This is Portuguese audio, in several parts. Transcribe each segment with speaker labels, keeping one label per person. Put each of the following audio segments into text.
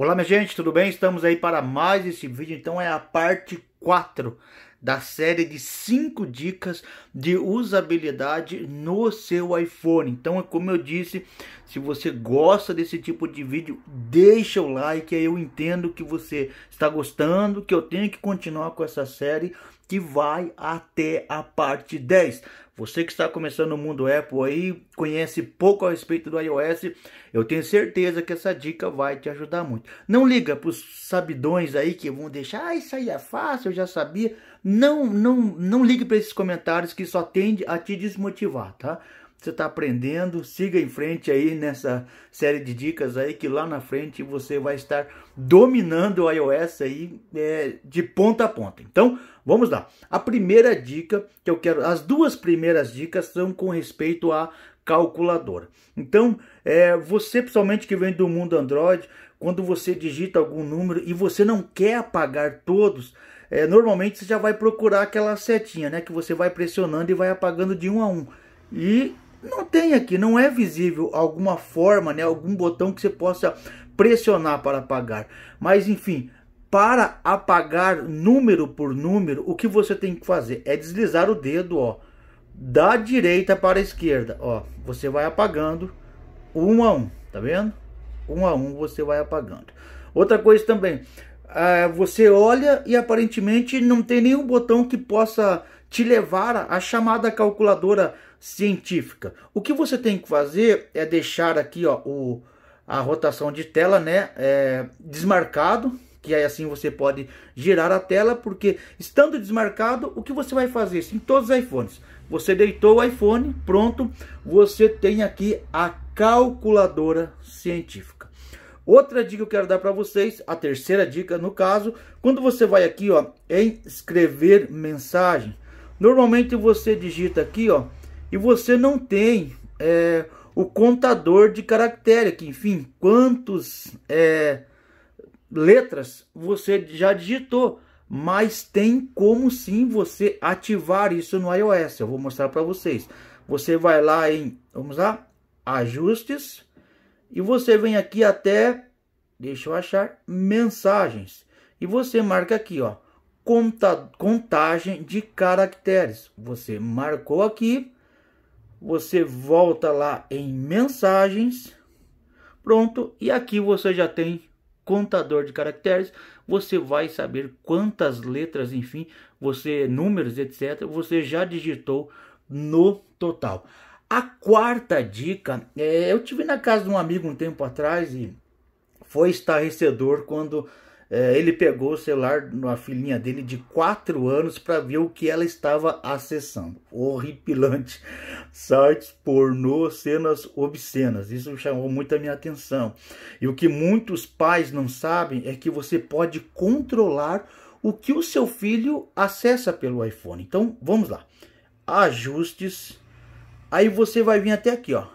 Speaker 1: Olá minha gente, tudo bem? Estamos aí para mais esse vídeo, então é a parte 4 da série de 5 dicas de usabilidade no seu iPhone. Então, é como eu disse, se você gosta desse tipo de vídeo, deixa o like, aí eu entendo que você está gostando, que eu tenho que continuar com essa série que vai até a parte 10. Você que está começando no mundo Apple aí, conhece pouco a respeito do iOS, eu tenho certeza que essa dica vai te ajudar muito. Não liga para os sabidões aí que vão deixar, ah, isso aí é fácil, eu já sabia. Não, não, não ligue para esses comentários que só tende a te desmotivar, tá? você está aprendendo, siga em frente aí nessa série de dicas aí que lá na frente você vai estar dominando o iOS aí é, de ponta a ponta. Então vamos lá. A primeira dica que eu quero, as duas primeiras dicas são com respeito à calculadora. Então é, você, principalmente que vem do mundo Android, quando você digita algum número e você não quer apagar todos, é, normalmente você já vai procurar aquela setinha, né, que você vai pressionando e vai apagando de um a um. E não tem aqui, não é visível alguma forma, né, algum botão que você possa pressionar para apagar. Mas enfim, para apagar número por número, o que você tem que fazer é deslizar o dedo, ó, da direita para a esquerda, ó. Você vai apagando um a um, tá vendo? Um a um você vai apagando. Outra coisa também, ah, você olha e aparentemente não tem nenhum botão que possa te levar à chamada calculadora científica. O que você tem que fazer é deixar aqui ó, o, a rotação de tela né, é, desmarcado, que aí assim você pode girar a tela, porque estando desmarcado, o que você vai fazer? em todos os iPhones. Você deitou o iPhone, pronto, você tem aqui a calculadora científica. Outra dica que eu quero dar para vocês, a terceira dica no caso, quando você vai aqui ó, em escrever mensagem, normalmente você digita aqui ó, e você não tem é, o contador de caractere, que enfim, quantos é, letras você já digitou, mas tem como sim você ativar isso no iOS. Eu vou mostrar para vocês. Você vai lá em, vamos lá, ajustes e você vem aqui até, deixa eu achar, mensagens. E você marca aqui, ó, conta, contagem de caracteres. Você marcou aqui, você volta lá em mensagens, pronto, e aqui você já tem contador de caracteres, você vai saber quantas letras, enfim, você números, etc, você já digitou no total. A quarta dica, é, eu tive na casa de um amigo um tempo atrás e foi estarrecedor quando é, ele pegou o celular na filhinha dele de 4 anos para ver o que ela estava acessando. Horripilante. Sites pornô, cenas obscenas. Isso chamou muito a minha atenção. E o que muitos pais não sabem é que você pode controlar o que o seu filho acessa pelo iPhone. Então, vamos lá. Ajustes. Aí você vai vir até aqui, ó.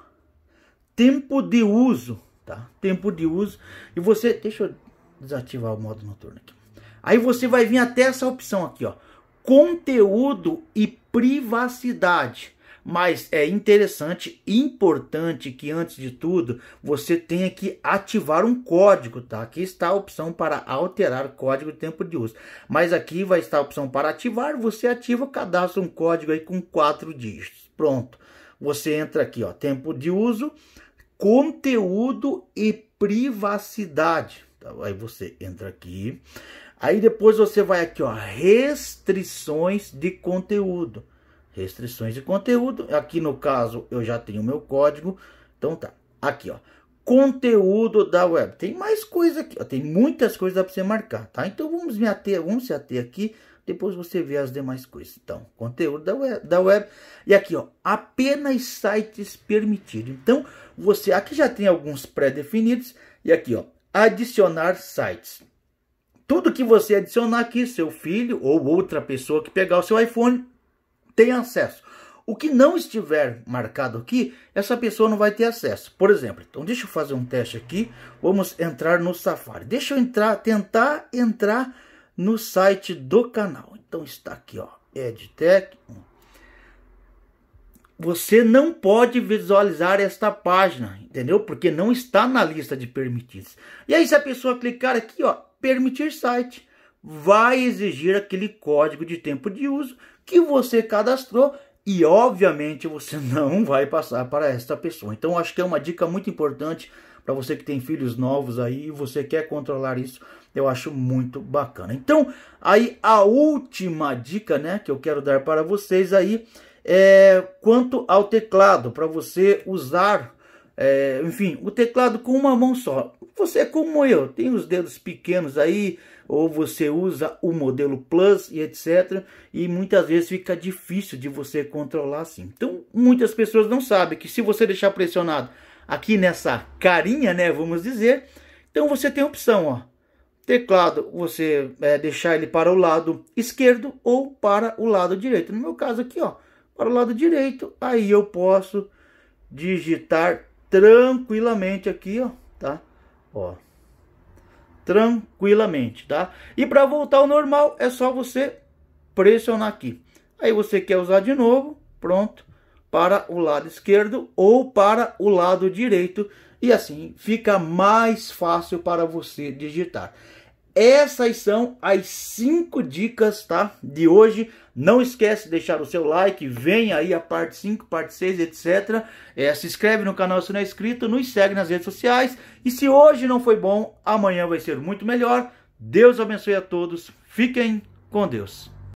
Speaker 1: Tempo de uso, tá? Tempo de uso. E você, deixa eu desativar o modo noturno aqui. Aí você vai vir até essa opção aqui, ó. Conteúdo e privacidade. Mas é interessante, importante que antes de tudo você tenha que ativar um código, tá? Aqui está a opção para alterar código de tempo de uso. Mas aqui vai estar a opção para ativar, você ativa, cadastra um código aí com quatro dígitos. Pronto. Você entra aqui, ó, tempo de uso, conteúdo e privacidade. Aí você entra aqui. Aí depois você vai aqui, ó, restrições de conteúdo. Restrições de conteúdo. Aqui no caso eu já tenho meu código. Então tá. Aqui, ó conteúdo da web. Tem mais coisa aqui, ó, tem muitas coisas para você marcar, tá? Então vamos me ater, vamos se ater aqui, depois você vê as demais coisas. Então, conteúdo da web, da web. E aqui, ó, apenas sites permitidos. Então, você aqui já tem alguns pré-definidos e aqui, ó, adicionar sites. Tudo que você adicionar aqui, seu filho ou outra pessoa que pegar o seu iPhone tem acesso. O que não estiver marcado aqui, essa pessoa não vai ter acesso. Por exemplo, então deixa eu fazer um teste aqui. Vamos entrar no Safari. Deixa eu entrar, tentar entrar no site do canal. Então está aqui, ó, EdTech, você não pode visualizar esta página, entendeu? Porque não está na lista de permitidos. E aí se a pessoa clicar aqui, ó, permitir site, vai exigir aquele código de tempo de uso que você cadastrou e obviamente você não vai passar para esta pessoa. Então acho que é uma dica muito importante para você que tem filhos novos aí e você quer controlar isso, eu acho muito bacana. Então, aí a última dica, né, que eu quero dar para vocês aí é, quanto ao teclado, para você usar, é, enfim, o teclado com uma mão só. Você é como eu, tem os dedos pequenos aí, ou você usa o modelo Plus e etc. E muitas vezes fica difícil de você controlar assim. Então, muitas pessoas não sabem que se você deixar pressionado aqui nessa carinha, né, vamos dizer, então você tem a opção, ó, teclado você é, deixar ele para o lado esquerdo ou para o lado direito. No meu caso aqui, ó, para o lado direito. Aí eu posso digitar tranquilamente aqui, ó, tá? Ó. Tranquilamente, tá? E para voltar ao normal é só você pressionar aqui. Aí você quer usar de novo, pronto, para o lado esquerdo ou para o lado direito. E assim fica mais fácil para você digitar. Essas são as cinco dicas, tá? De hoje. Não esquece de deixar o seu like. Vem aí a parte 5, parte 6, etc. É, se inscreve no canal se não é inscrito. Nos segue nas redes sociais. E se hoje não foi bom, amanhã vai ser muito melhor. Deus abençoe a todos. Fiquem com Deus.